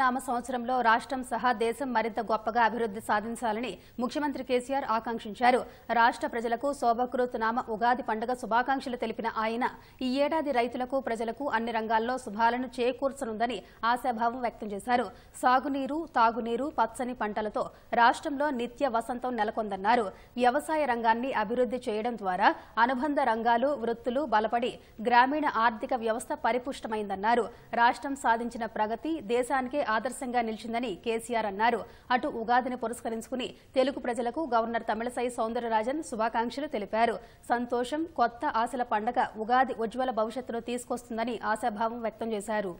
నామ సంవత్సరంలో రాష్ట్రం సహా దేశం మరింత గొప్పగా అభివృద్ది సాధించాలని ముఖ్యమంత్రి కేసీఆర్ ఆకాంక్షించారు రాష్ట్ర ప్రజలకు నామ ఉగాది పండుగ శుభాకాంక్షలు తెలిపిన ఆయన ఈ ఏడాది రైతులకు ప్రజలకు అన్ని రంగాల్లో శుభాలను చేకూర్చనుందని ఆశాభావం వ్యక్తం చేశారు సాగునీరు తాగునీరు పచ్చని పంటలతో రాష్ట్రంలో నిత్య వసంతం నెలకొందన్నారు వ్యవసాయ రంగాన్ని అభివృద్ది చేయడం ద్వారా అనుబంధ రంగాలు వృత్తులు బలపడి గ్రామీణ ఆర్థిక వ్యవస్థ పరిపుష్టమైందన్నారు రాష్ట్రం సాధించిన ప్రగతి దేశానికే ఆదర్శంగా నిలిచిందని కేసీఆర్ అన్నారు అటు ఉగాదిని పురస్కరించుకుని తెలుగు ప్రజలకు గవర్నర్ తమిళసై సౌందరరాజన్ శుభాకాంక్షలు తెలిపారు సంతోషం కొత్త ఆశల పండగ ఉగాది ఉజ్వల భవిష్యత్తును తీసుకొస్తుందని ఆశాభావం వ్యక్తం చేశారు